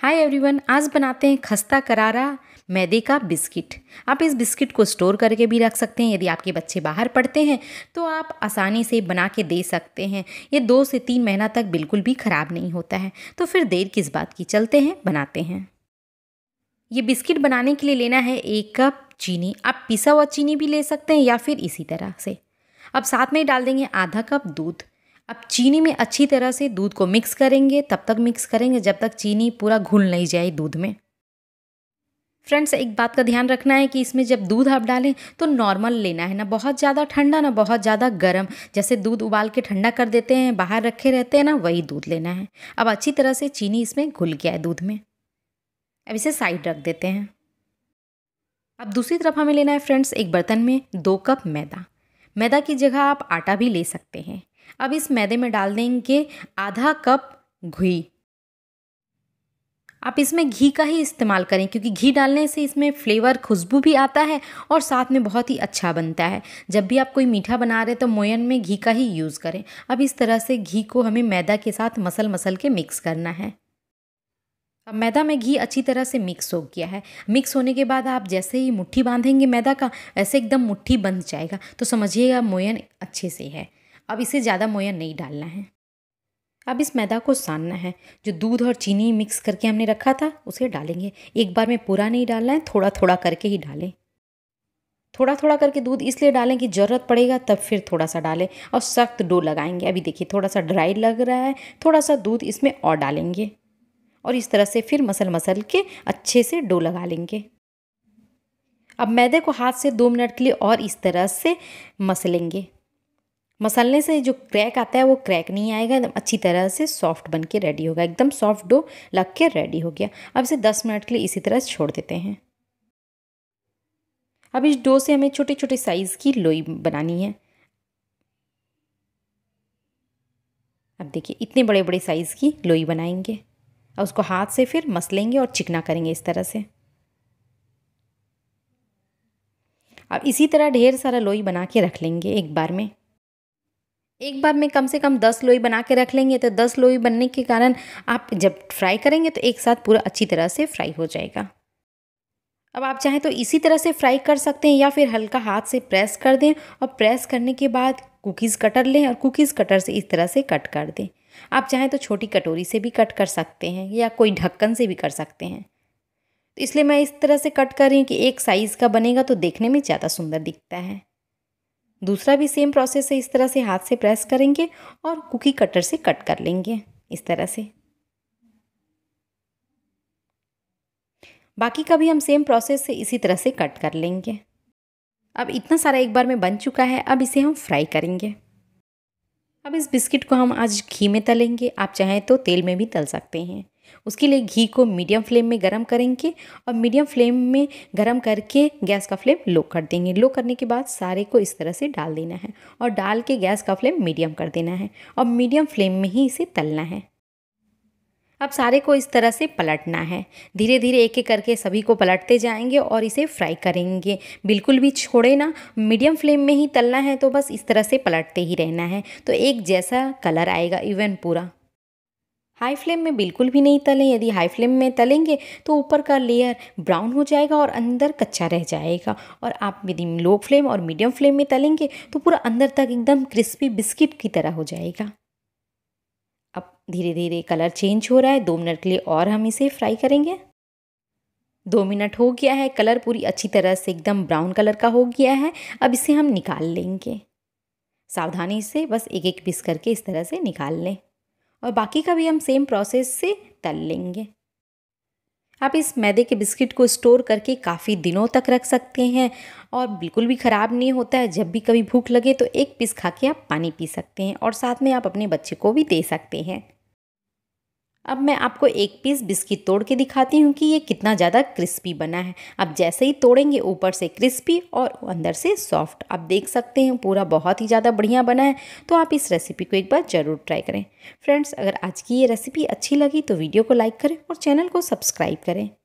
hi everyone आज बनाते हैं खस्ता करारा मैदे का बिस्किट आप इस बिस्किट को स्टोर करके भी रख सकते हैं यदि आपके बच्चे बाहर पढ़ते हैं तो आप आसानी से बना के दे सकते हैं ये दो से तीन महीना तक बिल्कुल भी ख़राब नहीं होता है तो फिर देर किस बात की चलते हैं बनाते हैं ये बिस्किट बनाने के लिए लेना है एक कप चीनी आप पिसा हुआ चीनी भी ले सकते हैं या फिर इसी तरह से अब साथ में ही डाल देंगे आधा कप दूध अब चीनी में अच्छी तरह से दूध को मिक्स करेंगे तब तक मिक्स करेंगे जब तक चीनी पूरा घुल नहीं जाए दूध में फ्रेंड्स एक बात का ध्यान रखना है कि इसमें जब दूध आप डालें तो नॉर्मल लेना है ना बहुत ज़्यादा ठंडा ना बहुत ज़्यादा गर्म जैसे दूध उबाल के ठंडा कर देते हैं बाहर रखे रहते हैं ना वही दूध लेना है अब अच्छी तरह से चीनी इसमें घुल गया है दूध में अब इसे साइड रख देते हैं अब दूसरी तरफ हमें लेना है फ्रेंड्स एक बर्तन में दो कप मैदा मैदा की जगह आप आटा भी ले सकते हैं अब इस मैदे में डाल देंगे आधा कप घी आप इसमें घी का ही इस्तेमाल करें क्योंकि घी डालने से इसमें फ्लेवर खुशबू भी आता है और साथ में बहुत ही अच्छा बनता है जब भी आप कोई मीठा बना रहे तो मोयन में घी का ही यूज़ करें अब इस तरह से घी को हमें मैदा के साथ मसल मसल के मिक्स करना है अब मैदा में घी अच्छी तरह से मिक्स हो गया है मिक्स होने के बाद आप जैसे ही मुट्ठी बांधेंगे मैदा का वैसे एकदम मुट्ठी बंध जाएगा तो समझिएगा मोयन अच्छे से है अब इसे ज़्यादा मोया नहीं डालना है अब इस मैदा को सानना है जो दूध और चीनी मिक्स करके हमने रखा था उसे डालेंगे एक बार में पूरा नहीं डालना है थोड़ा थोड़ा करके ही डालें थोड़ा थोड़ा करके दूध इसलिए डालें कि ज़रूरत पड़ेगा तब फिर थोड़ा सा डालें और सख्त डो लगाएंगे अभी देखिए थोड़ा सा ड्राई लग रहा है थोड़ा सा दूध इसमें और डालेंगे और इस तरह से फिर मसल मसल के अच्छे से डो लगा लेंगे अब मैदे को हाथ से दो मिनट के लिए और इस तरह से मसलेंगे मसलने से जो क्रैक आता है वो क्रैक नहीं आएगा एकदम अच्छी तरह से सॉफ्ट बन के रेडी होगा एकदम सॉफ्ट डो लग के रेडी हो गया अब इसे दस मिनट के लिए इसी तरह छोड़ देते हैं अब इस डो से हमें छोटे छोटे साइज़ की लोई बनानी है अब देखिए इतने बड़े बड़े साइज़ की लोई बनाएंगे और उसको हाथ से फिर मसलेंगे और चिकना करेंगे इस तरह से अब इसी तरह ढेर सारा लोई बना के रख लेंगे एक बार में एक बार में कम से कम दस लोई बना के रख लेंगे तो दस लोई बनने के कारण आप जब फ्राई करेंगे तो एक साथ पूरा अच्छी तरह से फ्राई हो जाएगा अब आप चाहें तो इसी तरह से फ्राई कर सकते हैं या फिर हल्का हाथ से प्रेस कर दें और प्रेस करने के बाद कुकीज़ कटर लें और कुकीज़ कटर से इस तरह से कट कर दें आप चाहें तो छोटी कटोरी से भी कट कर सकते हैं या कोई ढक्कन से भी कर सकते हैं तो इसलिए मैं इस तरह से कट कर रही हूँ कि एक साइज़ का बनेगा तो देखने में ज़्यादा सुंदर दिखता है दूसरा भी सेम प्रोसेस है इस तरह से हाथ से प्रेस करेंगे और कुकी कटर से कट कर लेंगे इस तरह से बाकी का भी हम सेम प्रोसेस से इसी तरह से कट कर लेंगे अब इतना सारा एक बार में बन चुका है अब इसे हम फ्राई करेंगे अब इस बिस्किट को हम आज घी में तलेंगे आप चाहें तो तेल में भी तल सकते हैं उसके लिए घी को मीडियम फ्लेम में गर्म करेंगे और मीडियम फ्लेम में गर्म करके गैस का फ्लेम लो कर देंगे लो करने के बाद सारे को इस तरह से डाल देना है और डाल के गैस का फ्लेम मीडियम कर देना है और मीडियम फ्लेम में ही इसे तलना है अब सारे को इस तरह से पलटना है धीरे धीरे एक एक करके सभी को पलटते जाएंगे और इसे फ्राई करेंगे बिल्कुल भी छोड़े ना मीडियम फ्लेम में ही तलना है तो बस इस तरह से पलटते ही रहना है तो एक जैसा कलर आएगा इवन पूरा हाई फ्लेम में बिल्कुल भी नहीं तलें यदि हाई फ्लेम में तलेंगे तो ऊपर का लेयर ब्राउन हो जाएगा और अंदर कच्चा रह जाएगा और आप यदि लो फ्लेम और मीडियम फ्लेम में तलेंगे तो पूरा अंदर तक एकदम क्रिस्पी बिस्किट की तरह हो जाएगा अब धीरे धीरे कलर चेंज हो रहा है दो मिनट के लिए और हम इसे फ्राई करेंगे दो मिनट हो गया है कलर पूरी अच्छी तरह से एकदम ब्राउन कलर का हो गया है अब इसे हम निकाल लेंगे सावधानी से बस एक एक पीस करके इस तरह से निकाल लें और बाकी का भी हम सेम प्रोसेस से तल लेंगे आप इस मैदे के बिस्किट को स्टोर करके काफ़ी दिनों तक रख सकते हैं और बिल्कुल भी ख़राब नहीं होता है जब भी कभी भूख लगे तो एक पीस खा के आप पानी पी सकते हैं और साथ में आप अपने बच्चे को भी दे सकते हैं अब मैं आपको एक पीस बिस्किट तोड़ के दिखाती हूँ कि ये कितना ज़्यादा क्रिस्पी बना है आप जैसे ही तोड़ेंगे ऊपर से क्रिस्पी और अंदर से सॉफ्ट आप देख सकते हैं पूरा बहुत ही ज़्यादा बढ़िया बना है तो आप इस रेसिपी को एक बार ज़रूर ट्राई करें फ्रेंड्स अगर आज की ये रेसिपी अच्छी लगी तो वीडियो को लाइक करें और चैनल को सब्सक्राइब करें